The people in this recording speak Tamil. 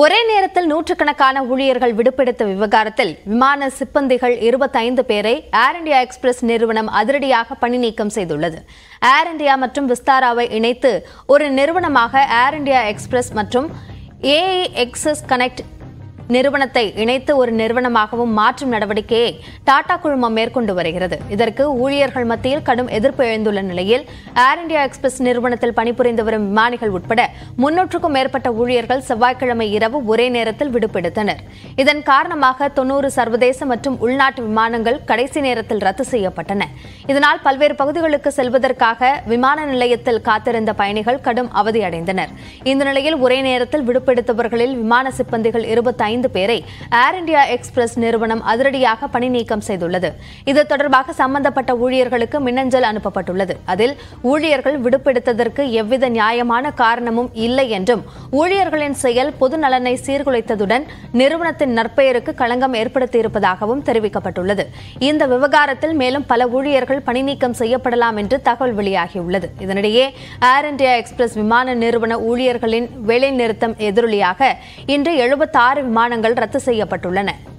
ஒரே நேரத்தில் நூற்றுக்கணக்கான ஊழியர்கள் விடுப்பெடுத்த விவகாரத்தில் விமான சிப்பந்திகள் இருபத்தைந்து பேரை ஏர் இண்டியா எக்ஸ்பிரஸ் நிறுவனம் அதிரடியாக பணி நீக்கம் செய்துள்ளது ஏர் இண்டியா மற்றும் விஸ்தாராவை இணைத்து ஒரு நிறுவனமாக ஏர் இண்டியா எக்ஸ்பிரஸ் மற்றும் ஏஐ எக்ஸஸ் கனெக்ட் நிறுவனத்தை இணைத்து ஒரு நிறுவனமாகவும் மாற்றும் நடவடிக்கையை டாடா குழுமம் மேற்கொண்டு வருகிறது இதற்கு ஊழியர்கள் மத்தியில் கடும் எதிர்ப்பு எழுந்துள்ள நிலையில் ஏர் இந்தியா எக்ஸ்பிரஸ் நிறுவனத்தில் பணிபுரிந்து வரும் விமானிகள் உட்பட முன்னூற்றுக்கும் மேற்பட்ட ஊழியர்கள் செவ்வாய்க்கிழமை இரவு ஒரே நேரத்தில் விடுப்பெடுத்தனர் இதன் காரணமாக தொன்னூறு சர்வதேச மற்றும் உள்நாட்டு விமானங்கள் கடைசி நேரத்தில் ரத்து செய்யப்பட்டன இதனால் பல்வேறு பகுதிகளுக்கு செல்வதற்காக விமான நிலையத்தில் காத்திருந்த பயணிகள் கடும் அவதியடைந்தனர் இந்த நிலையில் ஒரே நேரத்தில் விடுப்பெடுத்தவர்களில் விமான சிப்பந்திகள் இருபத்தைந்து ஐந்து பேரை ஏர் இண்டியா எக்ஸ்பிரஸ் நிறுவனம் அதிரடியாக பணி நீக்கம் செய்துள்ளது இது தொடர்பாக சம்பந்தப்பட்ட ஊழியர்களுக்கு மின்னஞ்சல் அனுப்பப்பட்டுள்ளது அதில் ஊழியர்கள் விடுப்பெடுத்ததற்கு எவ்வித நியாயமான காரணமும் இல்லை என்றும் ஊழியர்களின் செயல் பொது நலனை சீர்குலைத்ததுடன் நிறுவனத்தின் நற்பெயருக்கு களங்கம் ஏற்படுத்தியிருப்பதாகவும் தெரிவிக்கப்பட்டுள்ளது இந்த விவகாரத்தில் மேலும் பல ஊழியர்கள் பணி நீக்கம் செய்யப்படலாம் என்று தகவல் வெளியாகியுள்ளது இதனிடையே ஏர் இண்டியா எக்ஸ்பிரஸ் விமான நிறுவன ஊழியர்களின் வேலைநிறுத்தம் எதிரொலியாக இன்று எழுபத்தாறு விமான விமானங்கள் ரத்து செய்யப்பட்டுள்ளன